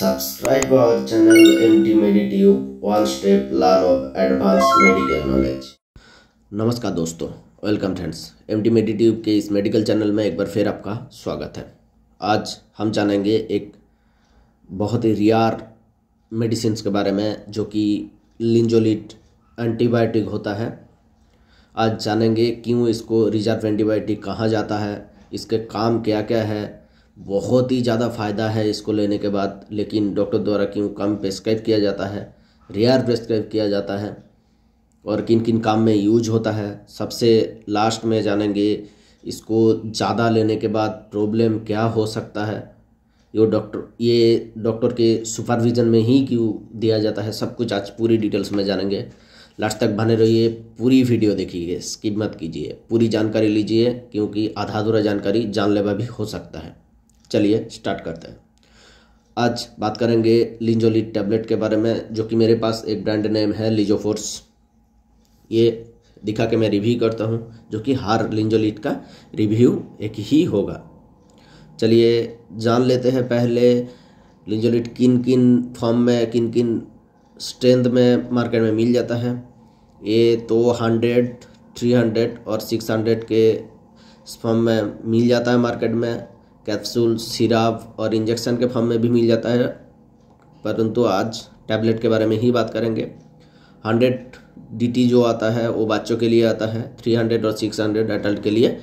subscribe our channel M T one step learn of advance medical knowledge नमस्कार दोस्तों welcome friends M T Meditube के इस medical channel में एक बार फिर आपका स्वागत है आज हम जानेंगे एक बहुत ही रियार मेडिसिन के बारे में जो कि लिंजोलिट एंटीबायोटिक होता है आज जानेंगे क्यों इसको रिजर्व एंटीबायोटिक कहा जाता है इसके काम क्या क्या है बहुत ही ज़्यादा फ़ायदा है इसको लेने के बाद लेकिन डॉक्टर द्वारा क्यों कम प्रेस्क्राइब किया जाता है रेयर प्रेस्क्राइब किया जाता है और किन किन काम में यूज होता है सबसे लास्ट में जानेंगे इसको ज़्यादा लेने के बाद प्रॉब्लम क्या हो सकता है यो डॉक्टर ये डॉक्टर के सुपरविज़न में ही क्यों दिया जाता है सब कुछ आज पूरी डिटेल्स में जानेंगे लास्ट तक बने रहिए पूरी वीडियो देखिए स्किप मत कीजिए पूरी जानकारी लीजिए क्योंकि आधा अधूरा जानकारी जानलेवा भी हो सकता है चलिए स्टार्ट करते हैं आज बात करेंगे लिंजोलिड टैबलेट के बारे में जो कि मेरे पास एक ब्रांड नेम है लिजोफोर्स ये दिखा के मैं रिव्यू करता हूँ जो कि हर लिंजोलिड का रिव्यू एक ही होगा चलिए जान लेते हैं पहले लिंजोलिड किन किन फॉर्म में किन किन स्ट्रेंथ में मार्केट में मिल जाता है ये तो हंड्रेड थ्री हंड्रेड और सिक्स हंड्रेड के फॉर्म में मिल जाता है मार्केट में कैप्सूल सिराप और इंजेक्शन के फॉर्म में भी मिल जाता है परंतु आज टैबलेट के बारे में ही बात करेंगे हंड्रेड डी जो आता है वो बच्चों के लिए आता है थ्री हंड्रेड और सिक्स हंड्रेड एडल्ट के लिए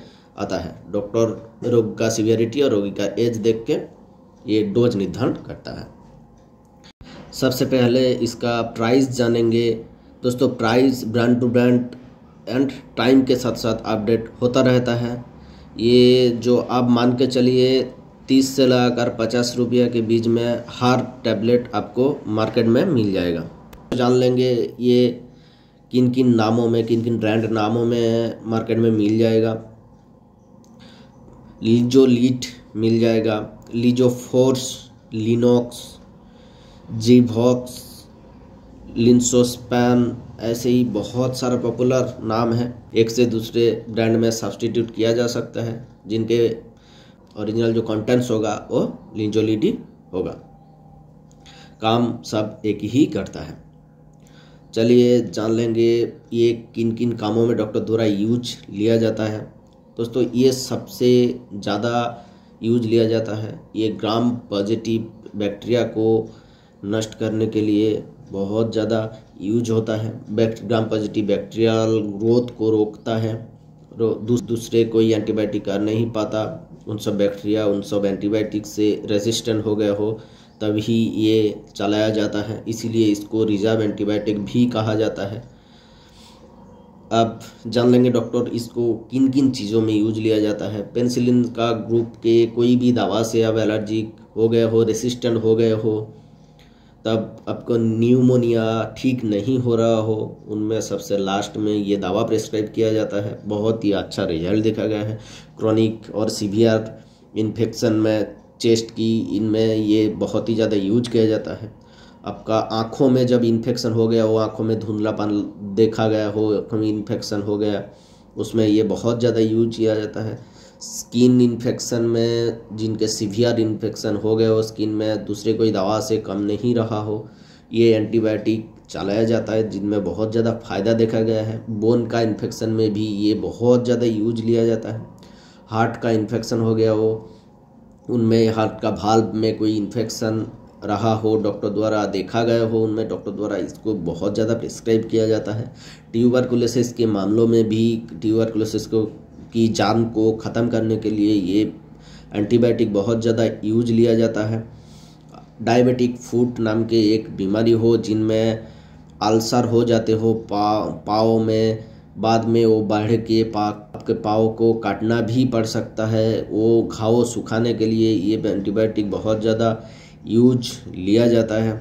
आता है डॉक्टर रोग का सीवियरिटी और रोगी का एज देख के ये डोज निर्धारण करता है सबसे पहले इसका प्राइस जानेंगे दोस्तों price brand to brand and time के साथ साथ अपडेट होता रहता है ये जो आप मान के चलिए तीस से लगाकर पचास रुपया के बीच में हर टैबलेट आपको मार्केट में मिल जाएगा जान लेंगे ये किन किन नामों में किन किन ब्रांड नामों में मार्केट में मिल जाएगा लीजो लीट मिल जाएगा लीजो फोर्स लिनोक्स जीभॉक्स लिंसोस्पैम ऐसे ही बहुत सारा पॉपुलर नाम है एक से दूसरे ब्रांड में सब्सटीट्यूट किया जा सकता है जिनके ओरिजिनल जो कंटेंट्स होगा वो लिंजोलिडी होगा काम सब एक ही करता है चलिए जान लेंगे ये किन किन कामों में डॉक्टर द्वारा यूज लिया जाता है दोस्तों ये सबसे ज़्यादा यूज लिया जाता है ये ग्राम पॉजिटिव बैक्टीरिया को नष्ट करने के लिए बहुत ज़्यादा यूज होता है ग्राम पॉजिटिव बैक्टीरियल ग्रोथ को रोकता है दूसरे कोई एंटीबायोटिक कर नहीं पाता उन सब बैक्टीरिया उन सब एंटीबायोटिक से रेजिस्टेंट हो गया हो तभी ये चलाया जाता है इसीलिए इसको रिजर्व एंटीबायोटिक भी कहा जाता है अब जान लेंगे डॉक्टर इसको किन किन चीज़ों में यूज लिया जाता है पेंसिलिन का ग्रुप के कोई भी दवा से अब एलर्जिक हो गए हो रेसिस्टेंट हो गए हो तब आपको न्यूमोनिया ठीक नहीं हो रहा हो उनमें सबसे लास्ट में ये दवा प्रेस्क्राइब किया जाता है बहुत ही अच्छा रिजल्ट देखा गया है क्रॉनिक और सीवियर इन्फेक्शन में चेस्ट की इनमें ये बहुत ही ज़्यादा यूज किया जाता है आपका आँखों में जब इन्फेक्शन हो गया हो आँखों में धुंधलापन देखा गया हो आँखों में इन्फेक्शन हो गया उसमें ये बहुत ज़्यादा यूज किया जाता है स्किन इन्फेक्शन में जिनके सीवियर इन्फेक्शन हो गए हो स्किन में दूसरे कोई दवा से कम नहीं रहा हो ये एंटीबायोटिक चलाया जाता है जिनमें बहुत ज़्यादा फ़ायदा देखा गया है बोन का इन्फेक्शन में भी ये बहुत ज़्यादा यूज लिया जाता है हार्ट का इन्फेक्शन हो गया हो उनमें हार्ट का भाल्व में कोई इन्फेक्शन रहा हो डॉक्टर द्वारा देखा गया हो उनमें डॉक्टर द्वारा इसको बहुत ज़्यादा प्रिस्क्राइब किया जाता है ट्यूबरकुलोसिस के मामलों में भी ट्यूबरकुलोसिस को की जान को ख़त्म करने के लिए ये एंटीबायोटिक बहुत ज़्यादा यूज लिया जाता है डायबिटिक फूट नाम के एक बीमारी हो जिनमें अल्सर हो जाते हो पाव पाओ में बाद में वो बाढ़ के पा आपके पाओ को काटना भी पड़ सकता है वो घाव सुखाने के लिए ये एंटीबायोटिक बहुत ज़्यादा यूज लिया जाता है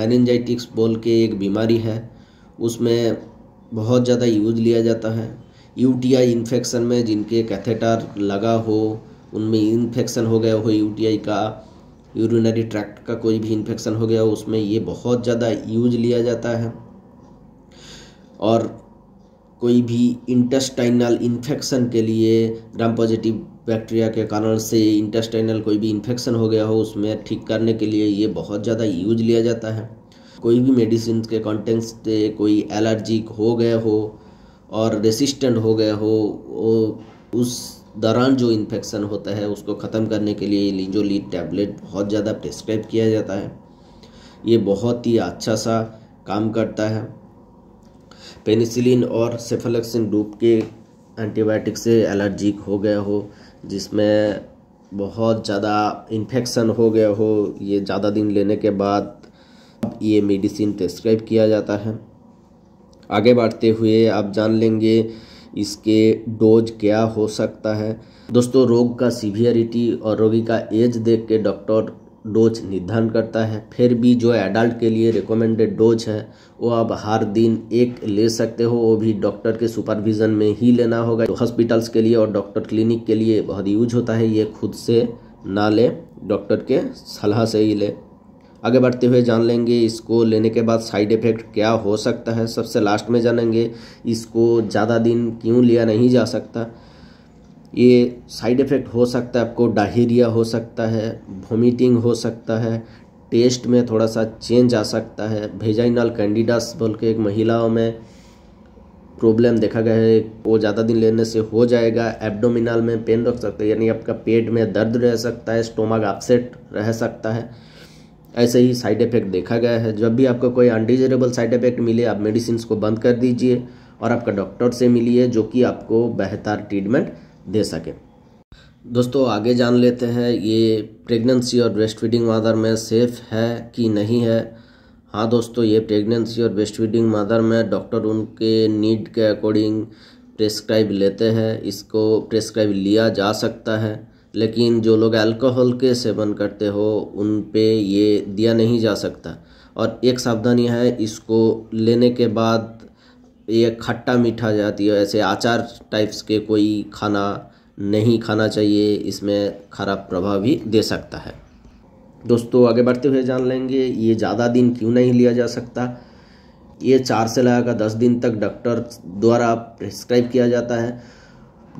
मैनजाइटिक्स बोल के एक बीमारी है उसमें बहुत ज़्यादा यूज लिया जाता है यूटीआई इन्फेक्शन में जिनके कैथेटर लगा हो उनमें इन्फेक्शन हो गया हो यूटीआई का यूरिनरी ट्रैक्ट का कोई भी इन्फेक्शन हो गया हो उसमें ये बहुत ज़्यादा यूज लिया जाता है और कोई भी इंटेस्टाइनल इन्फेक्शन के लिए ग्राम पॉजिटिव बैक्टीरिया के कारण से इंटेस्टाइनल कोई भी इन्फेक्शन हो गया हो उसमें ठीक करने के लिए ये बहुत ज़्यादा यूज लिया जाता है कोई भी मेडिसिन के से कोई एलर्जिक हो गया हो और रेसिस्टेंट हो गए हो उस दौरान जो इन्फेक्शन होता है उसको ख़त्म करने के लिए लिंजोलीड टैबलेट बहुत ज़्यादा प्रेस्क्राइब किया जाता है ये बहुत ही अच्छा सा काम करता है पेनिसिलिन और सेफलक्सिन ग्रुप के एंटीबायोटिक से एलर्जिक हो गया हो जिसमें बहुत ज़्यादा इन्फेक्शन हो गया हो ये ज़्यादा दिन लेने के बाद ये मेडिसिन प्रेस्क्राइब किया जाता है आगे बढ़ते हुए आप जान लेंगे इसके डोज क्या हो सकता है दोस्तों रोग का सीवियरिटी और रोगी का एज देख के डॉक्टर डोज निर्धारण करता है फिर भी जो एडल्ट के लिए रिकमेंडेड डोज है वो आप हर दिन एक ले सकते हो वो भी डॉक्टर के सुपरविज़न में ही लेना होगा तो हॉस्पिटल्स के लिए और डॉक्टर क्लिनिक के लिए बहुत यूज होता है ये खुद से ना ले डॉक्टर के सलाह से ही ले आगे बढ़ते हुए जान लेंगे इसको लेने के बाद साइड इफ़ेक्ट क्या हो सकता है सबसे लास्ट में जानेंगे इसको ज़्यादा दिन क्यों लिया नहीं जा सकता ये साइड इफ़ेक्ट हो सकता है आपको डायरिया हो सकता है वोमिटिंग हो सकता है टेस्ट में थोड़ा सा चेंज आ सकता है भेजाइनल कैंडिडास बोल के एक महिलाओं में प्रॉब्लम देखा गया है वो ज़्यादा दिन लेने से हो जाएगा एब्डोमिनल में पेन रख सकता है यानी आपका पेट में दर्द रह सकता है स्टोमक अपसेट रह सकता है ऐसे ही साइड इफेक्ट देखा गया है जब भी आपको कोई अनडिजरेबल साइड इफेक्ट मिले आप मेडिसिन को बंद कर दीजिए और आपका डॉक्टर से मिलिए जो कि आपको बेहतर ट्रीटमेंट दे सके दोस्तों आगे जान लेते हैं ये प्रेगनेंसी और ब्रेस्ट फीडिंग मादर में सेफ़ है कि नहीं है हाँ दोस्तों ये प्रेगनेंसी और ब्रेस्ट फीडिंग मादर में डॉक्टर उनके नीड के अकॉर्डिंग प्रेस्क्राइब लेते हैं इसको प्रेस्क्राइब लिया जा सकता है लेकिन जो लोग अल्कोहल के सेवन करते हो उन पे ये दिया नहीं जा सकता और एक सावधानी है इसको लेने के बाद ये खट्टा मीठा जाती है ऐसे आचार टाइप्स के कोई खाना नहीं खाना चाहिए इसमें खराब प्रभाव भी दे सकता है दोस्तों आगे बढ़ते हुए जान लेंगे ये ज़्यादा दिन क्यों नहीं लिया जा सकता ये चार से लगाकर दस दिन तक डॉक्टर द्वारा प्रिस्क्राइब किया जाता है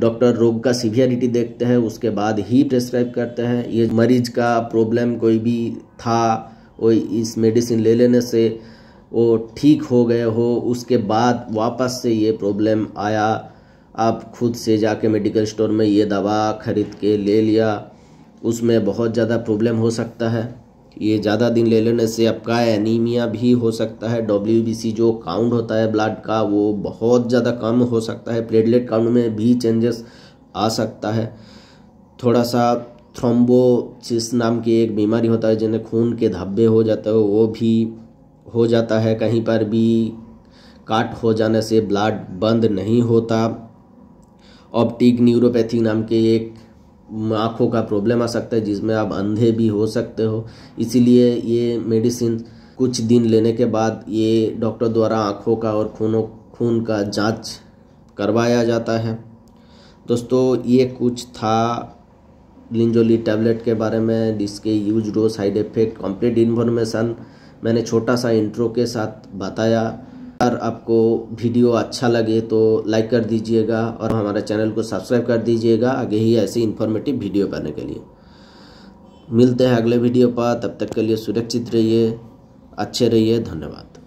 डॉक्टर रोग का सीवियरिटी देखते हैं उसके बाद ही प्रेस्क्राइब करते हैं ये मरीज का प्रॉब्लम कोई भी था वो इस मेडिसिन ले लेने से वो ठीक हो गए हो उसके बाद वापस से ये प्रॉब्लम आया आप खुद से जाके मेडिकल स्टोर में ये दवा खरीद के ले लिया उसमें बहुत ज़्यादा प्रॉब्लम हो सकता है ये ज़्यादा दिन ले लेने से आपका एनीमिया भी हो सकता है डब्ल्यू जो काउंट होता है ब्लड का वो बहुत ज़्यादा कम हो सकता है प्लेटलेट काउंट में भी चेंजेस आ सकता है थोड़ा सा थ्रोम्बोसिस नाम की एक बीमारी होता है जिन्हें खून के धब्बे हो जाते हो वो भी हो जाता है कहीं पर भी काट हो जाने से ब्लड बंद नहीं होता ऑप्टिक न्यूरोपैथी नाम के एक आँखों का प्रॉब्लम आ सकता है जिसमें आप अंधे भी हो सकते हो इसीलिए ये मेडिसिन कुछ दिन लेने के बाद ये डॉक्टर द्वारा आँखों का और खूनों खून का जांच करवाया जाता है दोस्तों ये कुछ था लिंजोली टैबलेट के बारे में जिसके use dose side effect complete information मैंने छोटा सा इंट्रो के साथ बताया अगर आपको वीडियो अच्छा लगे तो लाइक कर दीजिएगा और हमारे चैनल को सब्सक्राइब कर दीजिएगा आगे ही ऐसी इन्फॉर्मेटिव वीडियो पाने के लिए मिलते हैं अगले वीडियो पर तब तक के लिए सुरक्षित रहिए अच्छे रहिए धन्यवाद